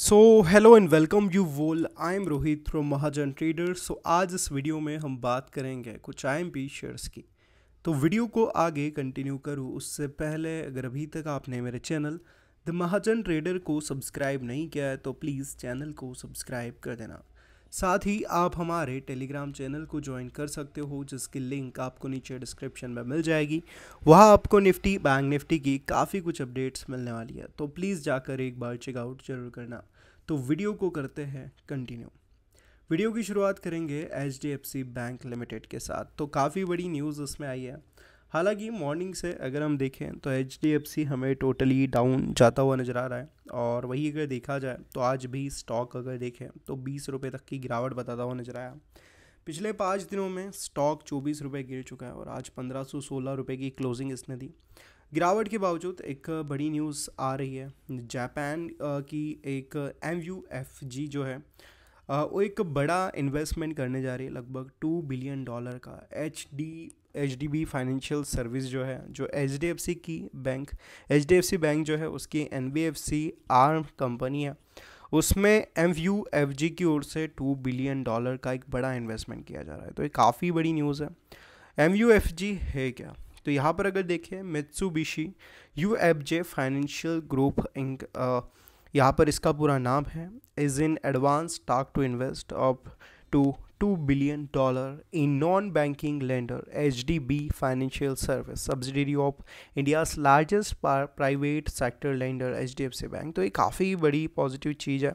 so hello and welcome you all I am Rohit from Mahajan trader so आज इस video में हम बात करेंगे कुछ आई एम पी शेयर्स की तो वीडियो को आगे कंटिन्यू करूँ उससे पहले अगर अभी तक आपने मेरे चैनल द महाजन ट्रेडर को सब्सक्राइब नहीं किया है तो प्लीज़ चैनल को सब्सक्राइब कर देना साथ ही आप हमारे टेलीग्राम चैनल को ज्वाइन कर सकते हो जिसकी लिंक आपको नीचे डिस्क्रिप्शन में मिल जाएगी वहाँ आपको निफ्टी बैंक निफ्टी की काफ़ी कुछ अपडेट्स मिलने वाली है तो प्लीज़ जाकर एक बार चेकआउट जरूर करना तो वीडियो को करते हैं कंटिन्यू वीडियो की शुरुआत करेंगे एच बैंक लिमिटेड के साथ तो काफ़ी बड़ी न्यूज़ उसमें आई है हालांकि मॉर्निंग से अगर हम देखें तो एच हमें टोटली डाउन जाता हुआ नज़र आ रहा है और वही अगर देखा जाए तो आज भी स्टॉक अगर देखें तो बीस रुपये तक की गिरावट बताता हुआ नज़र आया पिछले पाँच दिनों में स्टॉक चौबीस रुपये गिर चुका है और आज पंद्रह सौ सोलह रुपये की क्लोजिंग इसने दी गिरावट के बावजूद एक बड़ी न्यूज़ आ रही है जापान की एक एम जो है वो एक बड़ा इन्वेस्टमेंट करने जा रही है लगभग टू बिलियन डॉलर का H D H D B financial service जो है जो एच डी एफ सी की bank H D F C bank जो है उसकी N B F C arm company है उसमें एम यू एफ जी की ओर से टू बिलियन डॉलर का एक बड़ा इन्वेस्टमेंट किया जा रहा है तो ये काफ़ी बड़ी न्यूज़ है एम यू एफ जी है क्या तो यहाँ पर अगर देखें Mitsubishi U F J financial group Inc यहाँ पर इसका पूरा नाम है is in advance talk to invest of two two billion dollar in non banking lender H D B financial service subsidiary of India largest private sector lender H D F C bank तो ये काफ़ी बड़ी positive चीज़ है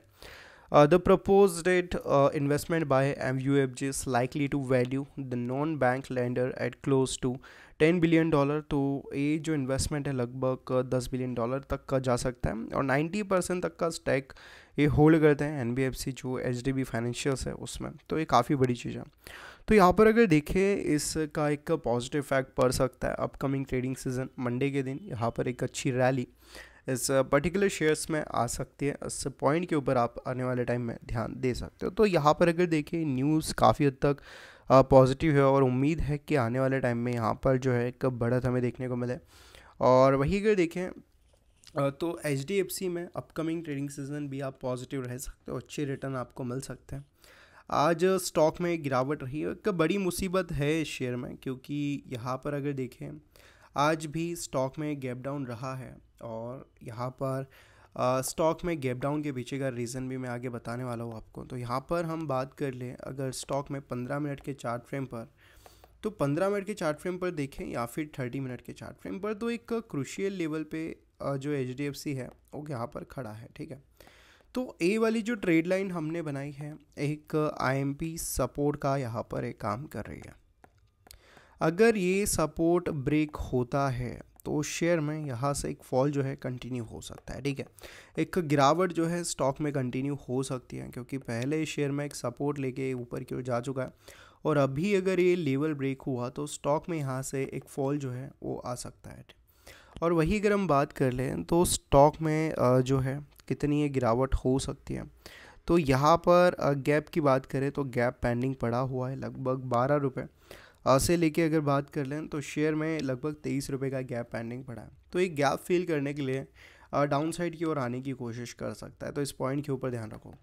Uh, the proposed uh, investment by MUFG is likely to value the non-bank lender at close to 10 billion dollar तो ये जो investment है लगभग 10 बिलियन डॉलर तक का जा सकता है और 90 परसेंट तक का स्टैक ये होल्ड करते हैं एन जो एच डी बी फाइनेंशियल्स है उसमें तो ये काफ़ी बड़ी चीज़ है तो यहाँ पर अगर देखें इसका एक पॉजिटिव फैक्ट पड़ सकता है अपकमिंग ट्रेडिंग सीजन मंडे के दिन यहाँ पर एक अच्छी रैली इस पर्टिकुलर शेयर्स में आ सकती है इस पॉइंट के ऊपर आप आने वाले टाइम में ध्यान दे सकते हो तो यहाँ पर अगर देखें न्यूज़ काफ़ी हद तक पॉजिटिव है और उम्मीद है कि आने वाले टाइम में यहाँ पर जो है एक बढ़त हमें देखने को मिले और वही अगर देखें तो एच में अपकमिंग ट्रेडिंग सीजन भी आप पॉजिटिव रह सकते हो अच्छे रिटर्न आपको मिल सकते हैं आज स्टॉक में गिरावट रही है एक बड़ी मुसीबत है इस शेयर में क्योंकि यहाँ पर अगर देखें आज भी स्टॉक में गैप डाउन रहा है और यहाँ पर स्टॉक uh, में गैप डाउन के पीछे का रीज़न भी मैं आगे बताने वाला हूँ आपको तो यहाँ पर हम बात कर लें अगर स्टॉक में पंद्रह मिनट के चार्ट फ्रेम पर तो पंद्रह मिनट के चार्ट फ्रेम पर देखें या फिर थर्टी मिनट के चार्ट फ्रेम पर तो एक क्रूशियल लेवल पे जो एच डी एफ सी है वो यहाँ पर खड़ा है ठीक है तो ए वाली जो ट्रेड लाइन हमने बनाई है एक आई एम पी सपोर्ट का यहाँ पर एक काम कर रही है अगर ये सपोर्ट ब्रेक होता है तो उस शेयर में यहाँ से एक फॉल जो है कंटिन्यू हो सकता है ठीक है एक गिरावट जो है स्टॉक में कंटिन्यू हो सकती है क्योंकि पहले शेयर में एक सपोर्ट लेके ऊपर की ओर जा चुका है और अभी अगर ये लेवल ब्रेक हुआ तो स्टॉक में यहाँ से एक फॉल जो है वो आ सकता है और वही अगर हम बात कर लें तो स्टॉक में जो है कितनी ये गिरावट हो सकती है तो यहाँ पर गैप की बात करें तो गैप पेंडिंग पड़ा हुआ है लगभग बारह रुपये से लेके अगर बात कर लें तो शेयर में लगभग तेईस रुपये का गैप पेंडिंग पड़ा है तो ये गैप फील करने के लिए डाउन साइड की ओर आने की कोशिश कर सकता है तो इस पॉइंट के ऊपर ध्यान रखो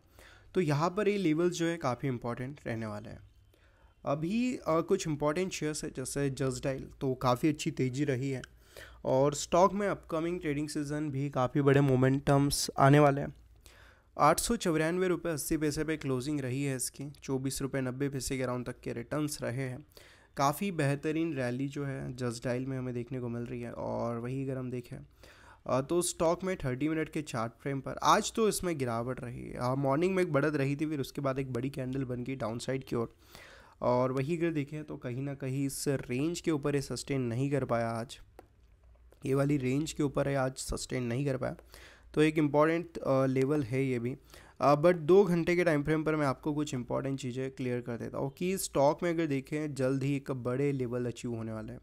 तो यहाँ पर ये लेवल्स जो है काफ़ी इंपॉर्टेंट रहने वाले हैं अभी आ, कुछ इंपॉर्टेंट शेयर्स है जैसे जस्ट डाइल तो काफ़ी अच्छी तेज़ी रही है और स्टॉक में अपकमिंग ट्रेडिंग सीजन भी काफ़ी बड़े मोमेंटम्स आने वाले हैं आठ सौ चौरानवे रुपये अस्सी पैसे पर क्लोजिंग रही है इसकी चौबीस रुपये नब्बे पैसे के अराउंड तक के रिटर्न्स रहे हैं काफ़ी बेहतरीन रैली जो है जस्टाइल में हमें देखने को मिल रही है और वही अगर हम देखें तो स्टॉक में थर्टी मिनट के चार्ट फ्रेम पर आज तो इसमें गिरावट रही मॉर्निंग हाँ, में एक बढ़त रही थी फिर उसके बाद एक बड़ी कैंडल बन गई डाउन साइड की ओर और वही अगर देखें तो कहीं ना कहीं इस रेंज के ऊपर ये सस्टेन नहीं कर पाया आज ये वाली रेंज के ऊपर है आज सस्टेन नहीं कर पाया तो एक इम्पॉर्टेंट लेवल है ये भी बट दो घंटे के टाइम फ्रेम पर मैं आपको कुछ इंपॉर्टेंट चीज़ें क्लियर कर देता हूँ कि स्टॉक में अगर देखें जल्द ही एक बड़े लेवल अचीव होने वाला है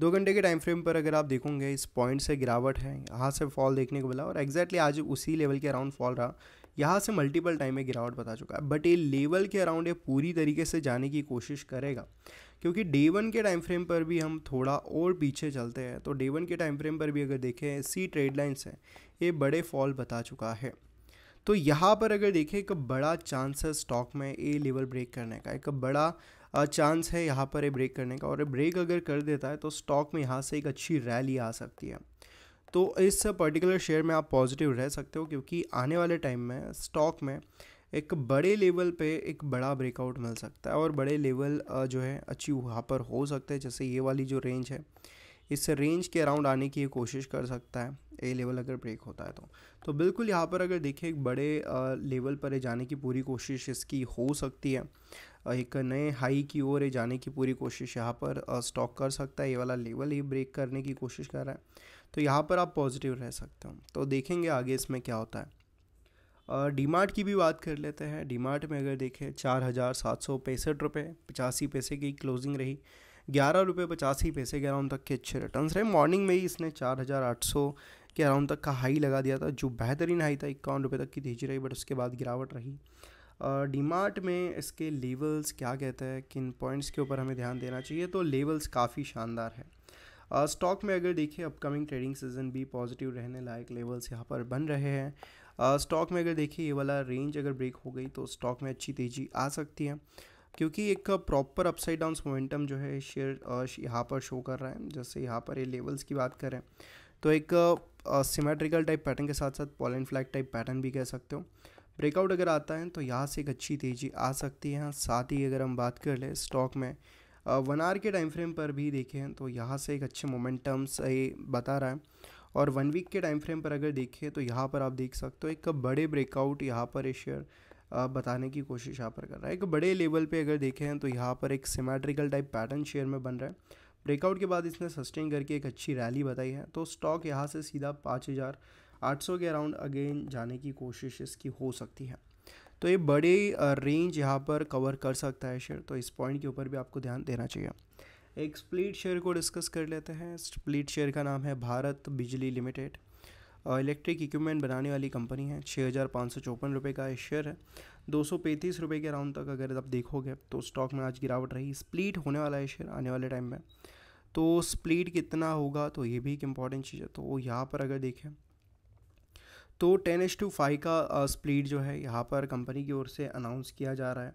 दो घंटे के टाइम फ्रेम पर अगर आप देखोगे इस पॉइंट से गिरावट है यहाँ से फॉल देखने को मिला और एग्जैक्टली आज उसी लेवल के अराउंड फॉल रहा यहाँ से मल्टीपल टाइम में गिरावट बता चुका है बट ये लेवल के अराउंड ये पूरी तरीके से जाने की कोशिश करेगा क्योंकि डे वन के टाइम फ्रेम पर भी हम थोड़ा और पीछे चलते हैं तो डे वन के टाइम फ्रेम पर भी अगर देखें सी ट्रेड लाइन्स हैं ये बड़े फॉल बता चुका है तो यहाँ पर अगर देखें एक बड़ा चांस है स्टॉक में ए लेवल ब्रेक करने का एक बड़ा चांस है यहाँ पर ये ब्रेक करने का और ब्रेक अगर कर देता है तो स्टॉक में यहाँ से एक अच्छी रैली आ सकती है तो इस पर्टिकुलर शेयर में आप पॉजिटिव रह सकते हो क्योंकि आने वाले टाइम में स्टॉक में एक बड़े लेवल पे एक बड़ा ब्रेकआउट मिल सकता है और बड़े लेवल जो है अच्छी वहाँ पर हो सकता है जैसे ये वाली जो रेंज है इस रेंज के अराउंड आने की कोशिश कर सकता है ए लेवल अगर ब्रेक होता है तो तो बिल्कुल यहाँ पर अगर देखें एक बड़े लेवल पर जाने की पूरी कोशिश इसकी हो सकती है एक नए हाई की ओर जाने की पूरी कोशिश यहाँ पर स्टॉक कर सकता है ये वाला लेवल ही ब्रेक करने की कोशिश कर रहा है तो यहाँ पर आप पॉजिटिव रह सकते हो तो देखेंगे आगे इसमें क्या होता है डी मार्ट की भी बात कर लेते हैं डी मार्ट में अगर देखें चार हज़ार सात सौ पैंसठ रुपये पचासी पैसे की क्लोजिंग रही ग्यारह रुपये पचासी पैसे के अराउंड तक के अच्छे रिटर्न रहे मॉर्निंग में ही इसने चार हज़ार आठ सौ के अराउंड तक का हाई लगा दिया था जो बेहतरीन हाई था इक्यावन रुपये तक की तेजी रही बट उसके बाद गिरावट रही डीमार्ट में इसके लेवल्स क्या कहते हैं किन पॉइंट्स के ऊपर हमें ध्यान देना चाहिए तो लेवल्स काफ़ी शानदार है स्टॉक में अगर देखिए अपकमिंग ट्रेडिंग सीजन भी पॉजिटिव रहने लायक लेवल्स यहाँ पर बन रहे हैं स्टॉक में अगर देखिए ये वाला रेंज अगर ब्रेक हो गई तो स्टॉक में अच्छी तेज़ी आ सकती है क्योंकि एक प्रॉपर अपसाइड डाउन्स मोमेंटम जो है शेयर यहाँ पर शो कर रहा है जैसे यहाँ पर ये लेवल्स की बात करें तो एक सिमेट्रिकल टाइप पैटर्न के साथ साथ पॉलन फ्लैग टाइप पैटर्न भी कह सकते हो ब्रेकआउट अगर आता है तो यहाँ से एक अच्छी तेज़ी आ सकती है साथ ही अगर हम बात कर लें स्टॉक में वन आर के टाइम फ्रेम पर भी देखें तो यहाँ से एक अच्छे मोमेंटम्स ये बता रहा है और वन वीक के टाइम फ्रेम पर अगर देखें तो यहाँ पर आप देख सकते हो एक बड़े ब्रेकआउट यहाँ पर ये शेयर बताने की कोशिश यहाँ पर कर रहा है एक बड़े लेवल पे अगर देखें तो यहाँ पर एक सिमेट्रिकल टाइप पैटर्न शेयर में बन रहा है ब्रेकआउट के बाद इसने सस्टेन करके एक अच्छी रैली बताई है तो स्टॉक यहाँ से सीधा पाँच हज़ार आठ सौ के अराउंड अगेन जाने की कोशिश इसकी हो सकती है तो ये बड़े रेंज यहाँ पर कवर कर सकता है शेयर तो इस पॉइंट के ऊपर भी आपको ध्यान देना चाहिए एक स्प्लिट शेयर को डिस्कस कर लेते हैं स्प्लिट शेयर का नाम है भारत बिजली लिमिटेड इलेक्ट्रिक इक्विपमेंट बनाने वाली कंपनी है छः हज़ार पाँच सौ चौपन रुपये का शेयर है दो सौ पैंतीस रुपये के अराउंड तक अगर आप देखोगे तो स्टॉक में आज गिरावट रही स्प्लिट होने वाला है शेयर आने वाले टाइम में तो स्प्लिट कितना होगा तो ये भी एक इम्पॉर्टेंट चीज़ है तो यहाँ पर अगर देखें तो टेन एच टू फाइव का स्प्लिट जो है यहाँ पर कंपनी की ओर से अनाउंस किया जा रहा है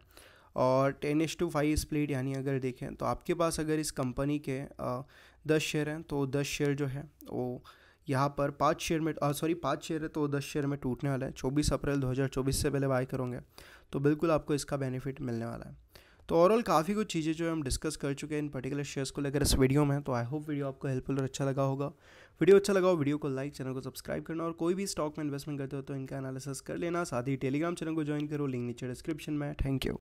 और ten H to five split यानी अगर देखें तो आपके पास अगर इस कंपनी के दस शेयर हैं तो दस शेयर जो है वो यहाँ पर पाँच शेयर में सॉरी पाँच शेयर है तो वो दस शेयर में टूटने वाला है चौबीस अप्रैल 2024 से पहले बाय करोगे तो बिल्कुल आपको इसका बेनिफिट मिलने वाला है तो ओवरऑल काफ़ी कुछ चीज़ें जो है हम डिस्कस कर चुके हैं इन पर्टिकुलर शेयर्स को लेकर इस वीडियो में तो आई होप वीडियो आपको हेल्पफुल और अच्छा लगा होगा वीडियो अच्छा लगा हो वीडियो को लाइक चैनल को सब्सक्राइब करना और कोई भी स्टॉक में इन्वेस्टमेंट करते हो तो इनका एनालिसिस कर लेना साथ ही टेलीग्राम चैनल को ज्वाइन करो लिंक नीचे डिस्क्रिप्शन में थैंक यू